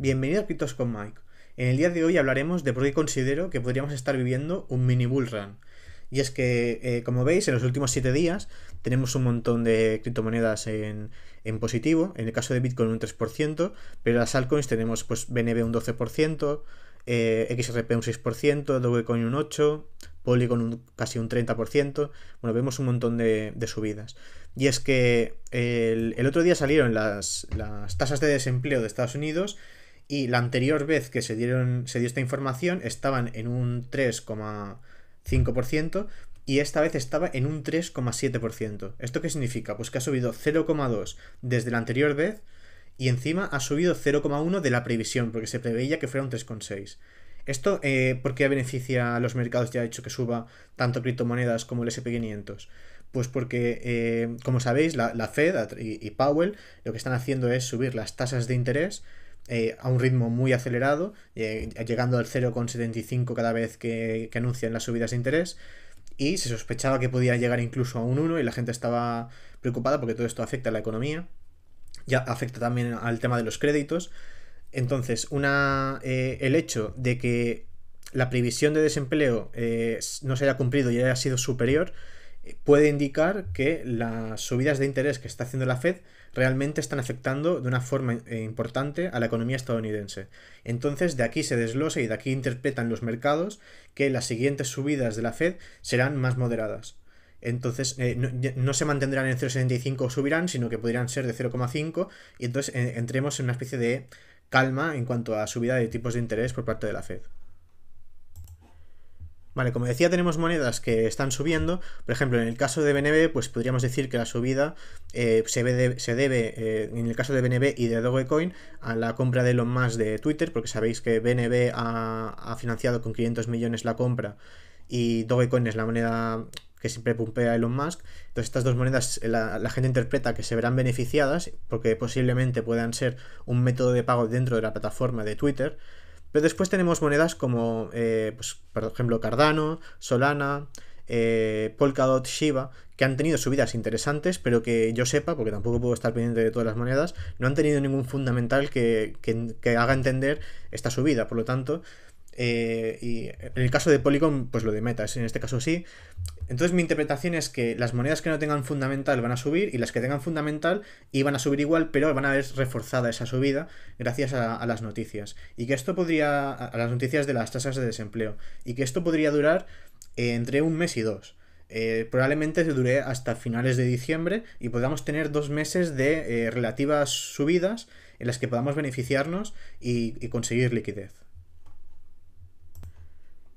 Bienvenido a Criptos con Mike. En el día de hoy hablaremos de por qué considero que podríamos estar viviendo un mini bull run. Y es que, eh, como veis, en los últimos 7 días tenemos un montón de criptomonedas en, positivo. En el caso de Bitcoin un 3%, pero las altcoins tenemos pues BNB un 12%, eh, XRP un 6%, Dogecoin un 8%, Polygon un, casi un 30%. Bueno, vemos un montón de, subidas. Y es que el, otro día salieron las tasas de desempleo de Estados Unidos y la anterior vez que se, dieron, se dio esta información estaban en un 3,5% y esta vez estaba en un 3,7%. ¿Esto qué significa? Pues que ha subido 0,2 desde la anterior vez y encima ha subido 0,1 de la previsión, porque se preveía que fuera un 3,6. ¿Esto eh, por qué beneficia a los mercados ya ha hecho que suba tanto criptomonedas como el SP500? Pues porque, eh, como sabéis, la, Fed y Powell lo que están haciendo es subir las tasas de interés eh, a un ritmo muy acelerado, eh, llegando al 0,75 cada vez que, anuncian las subidas de interés. Y se sospechaba que podía llegar incluso a un 1 y la gente estaba preocupada porque todo esto afecta a la economía. Ya afecta también al tema de los créditos. Entonces, una, eh, el hecho de que la previsión de desempleo no se haya cumplido y haya sido superior puede indicar que las subidas de interés que está haciendo la Fed realmente están afectando de una forma eh, importante a la economía estadounidense. Entonces, de aquí se desglosa y de aquí interpretan los mercados que las siguientes subidas de la Fed serán más moderadas. Entonces, eh, no, se mantendrán en 0,75 o subirán, sino que podrían ser de 0,5 y entonces eh, entremos en una especie de calma en cuanto a subida de tipos de interés por parte de la Fed. Vale, como decía, tenemos monedas que están subiendo. Por ejemplo, en el caso de BNB, pues podríamos decir que la subida eh, se, debe, eh, en el caso de BNB y de Dogecoin, a la compra de Elon Musk de Twitter, porque sabéis que BNB ha, financiado con 500 millones la compra y Dogecoin es la moneda que siempre pumpea Elon Musk. Entonces estas dos monedas la, gente interpreta que se verán beneficiadas porque posiblemente puedan ser un método de pago dentro de la plataforma de Twitter. Pero después tenemos monedas como, eh, pues, por ejemplo, Cardano, Solana, eh, Polkadot, Shiba, que han tenido subidas interesantes, pero que yo sepa, porque tampoco puedo estar pendiente de todas las monedas, no han tenido ningún fundamental que, que haga entender esta subida. Por lo tanto, eh, y en el caso de Polygon, pues lo de Meta, en este caso sí. Entonces mi interpretación es que las monedas que no tengan fundamental van a subir y las que tengan fundamental iban a subir igual, pero van a ver reforzada esa subida gracias a, las noticias. Y que esto podría, a, las noticias de las tasas de desempleo, y que esto podría durar eh, entre un mes y dos. probablemente eh, probablemente dure hasta finales de diciembre y podamos tener dos meses de relativas subidas en las que podamos beneficiarnos y conseguir liquidez.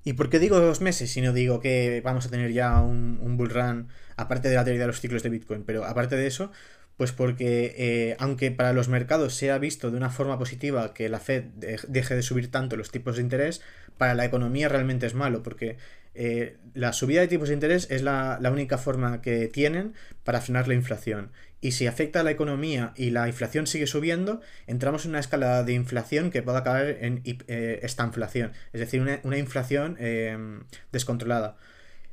¿Y por qué digo dos meses si no digo que vamos a tener ya un, un bull run, aparte de la teoría de los ciclos de Bitcoin? Pero aparte de eso, pues porque eh, aunque para los mercados se ha visto de una forma positiva que la Fed deje de subir tanto los tipos de interés, para la economía realmente es malo, porque eh, la subida de tipos de interés es la, única forma que tienen para frenar la inflación. Y si afecta a la economía y la inflación sigue subiendo, entramos en una escalada de inflación que puede acabar en eh, estanflación, esta inflación, es decir, una, una inflación em, descontrolada.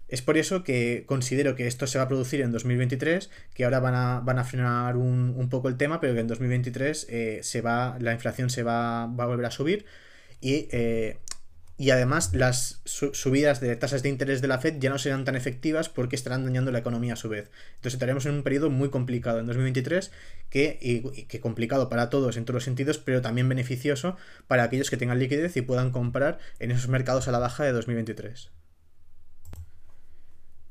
Es por eso que considero que esto se va a producir en 2023, que ahora van a, van a frenar un, poco el tema, pero que en 2023 eh, se va, la inflación se va, a volver a subir y, eh, y además las subidas de tasas de interés de la Fed ya no serán tan efectivas porque estarán dañando la economía a su vez. Entonces estaremos en un periodo muy complicado en 2023, que, que complicado para todos en todos los sentidos, pero también beneficioso para aquellos que tengan liquidez y puedan comprar en esos mercados a la baja de 2023.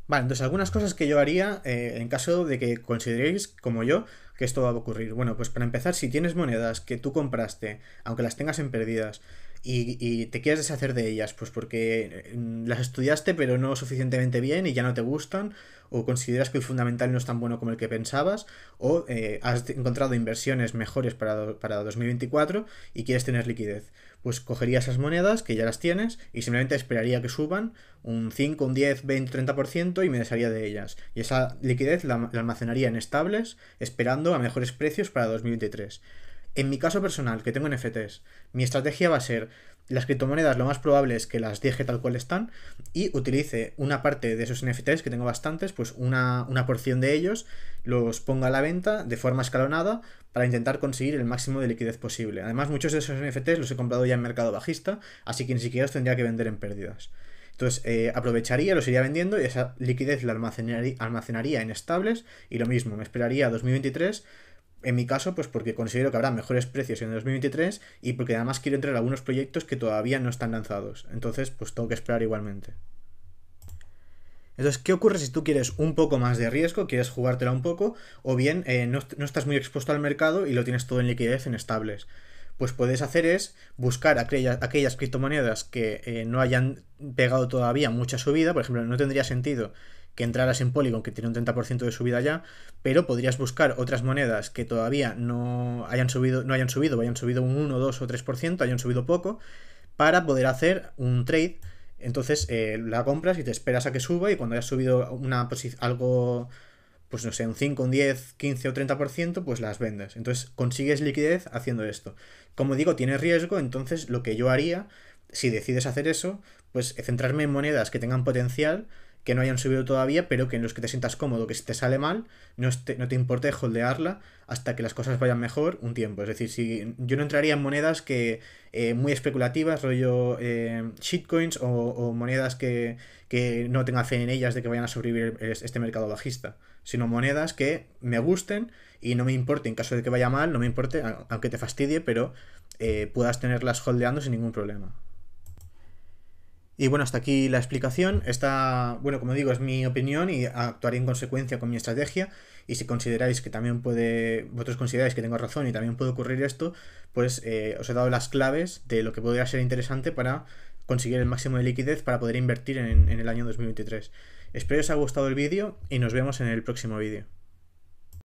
Vale, entonces algunas cosas que yo haría eh, en caso de que consideréis, como yo, que esto va a ocurrir. Bueno, pues para empezar, si tienes monedas que tú compraste, aunque las tengas en pérdidas, y, te quieres deshacer de ellas, pues porque mm, las estudiaste pero no suficientemente bien y ya no te gustan, o consideras que el fundamental no es tan bueno como el que pensabas, o eh, has encontrado inversiones mejores para, para 2024 y quieres tener liquidez. Pues cogería esas monedas que ya las tienes y simplemente esperaría que suban un 5, un 10, 20, 30% y me desharía de ellas. Y esa liquidez la, la almacenaría en estables, esperando a mejores precios para 2023. En mi caso personal, que tengo NFTs, mi estrategia va a ser las criptomonedas lo más probable es que las deje tal cual están y utilice una parte de esos NFTs, que tengo bastantes, pues una, porción de ellos, los ponga a la venta de forma escalonada para intentar conseguir el máximo de liquidez posible. Además, muchos de esos NFTs los he comprado ya en mercado bajista, así que ni siquiera los tendría que vender en pérdidas. Entonces, eh, aprovecharía, los iría vendiendo y esa liquidez la almacenaría, almacenaría en estables y lo mismo, me esperaría 2023 en mi caso, pues porque considero que habrá mejores precios en 2023 y porque además quiero entrar a algunos proyectos que todavía no están lanzados. Entonces, pues tengo que esperar igualmente. Entonces, ¿qué ocurre si tú quieres un poco más de riesgo, quieres jugártela un poco, o bien eh, no, estás muy expuesto al mercado y lo tienes todo en liquidez, en estables? Pues puedes hacer es buscar aquellas, aquellas criptomonedas que eh, no hayan pegado todavía mucha subida, por ejemplo, no tendría sentido que entraras en Polygon, que tiene un 30% de subida ya, pero podrías buscar otras monedas que todavía no hayan subido, no hayan subido, hayan subido un 1, 2 o 3%, hayan subido poco, para poder hacer un trade. Entonces eh, la compras y te esperas a que suba y cuando hayas subido una algo, pues no sé, un 5, un 10, 15 o 30%, pues las vendes. Entonces consigues liquidez haciendo esto. Como digo, tiene riesgo, entonces lo que yo haría, si decides hacer eso, pues centrarme en monedas que tengan potencial que no hayan subido todavía, pero que en los que te sientas cómodo, que si te sale mal, no, no te importe holdearla hasta que las cosas vayan mejor un tiempo. Es decir, si yo no entraría en monedas que eh, muy especulativas, rollo eh, shitcoins o, monedas que, que, no tenga fe en ellas de que vayan a sobrevivir este mercado bajista, sino monedas que me gusten y no me importe, en caso de que vaya mal, no me importe, aunque te fastidie, pero eh, puedas tenerlas holdeando sin ningún problema. Y bueno, hasta aquí la explicación. Esta, bueno, como digo, es mi opinión y actuaré en consecuencia con mi estrategia. Y si consideráis que también puede, vosotros consideráis que tengo razón y también puede ocurrir esto, pues eh, os he dado las claves de lo que podría ser interesante para conseguir el máximo de liquidez para poder invertir en, el año 2023. Espero os haya gustado el vídeo y nos vemos en el próximo vídeo.